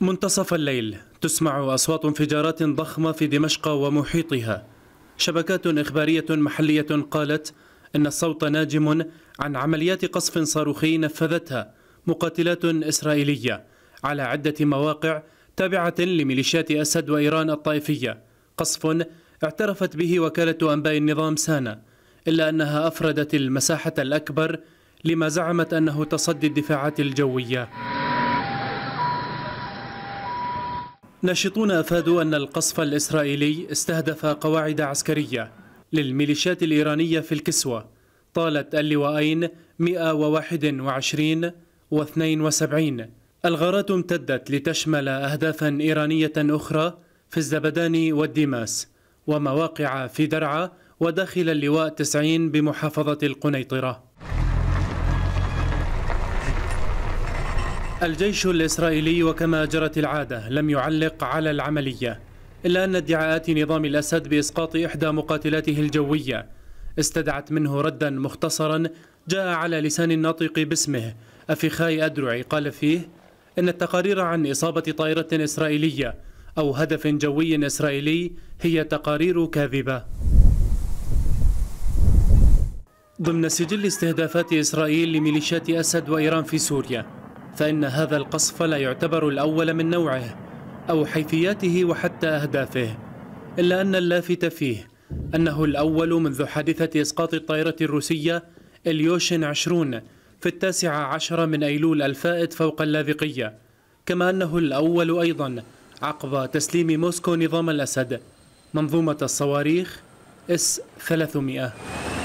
منتصف الليل تسمع أصوات انفجارات ضخمة في دمشق ومحيطها شبكات إخبارية محلية قالت إن الصوت ناجم عن عمليات قصف صاروخي نفذتها مقاتلات إسرائيلية على عدة مواقع تابعة لميليشيات أسد وإيران الطائفية قصف اعترفت به وكالة أنباء النظام سانا إلا أنها أفردت المساحة الأكبر لما زعمت أنه تصدي الدفاعات الجوية ناشطون أفادوا أن القصف الإسرائيلي استهدف قواعد عسكرية للميليشيات الإيرانية في الكسوة طالت اللواءين 121 و 72 الغارات امتدت لتشمل أهدافا إيرانية أخرى في الزبدان والدماس ومواقع في درعا وداخل اللواء 90 بمحافظة القنيطرة الجيش الإسرائيلي وكما جرت العادة لم يعلق على العملية إلا أن ادعاءات نظام الأسد بإسقاط إحدى مقاتلاته الجوية استدعت منه ردا مختصرا جاء على لسان الناطق باسمه أفيخاي أدرعي قال فيه إن التقارير عن إصابة طائرة إسرائيلية أو هدف جوي إسرائيلي هي تقارير كاذبة ضمن سجل استهدافات إسرائيل لميليشيات أسد وإيران في سوريا فإن هذا القصف لا يعتبر الأول من نوعه أو حيثياته وحتى أهدافه إلا أن اللافت فيه أنه الأول منذ حادثة إسقاط الطائرة الروسية اليوشن 20 في التاسع عشر من أيلول الفائت فوق اللاذقية كما أنه الأول أيضا عقب تسليم موسكو نظام الأسد منظومة الصواريخ اس 300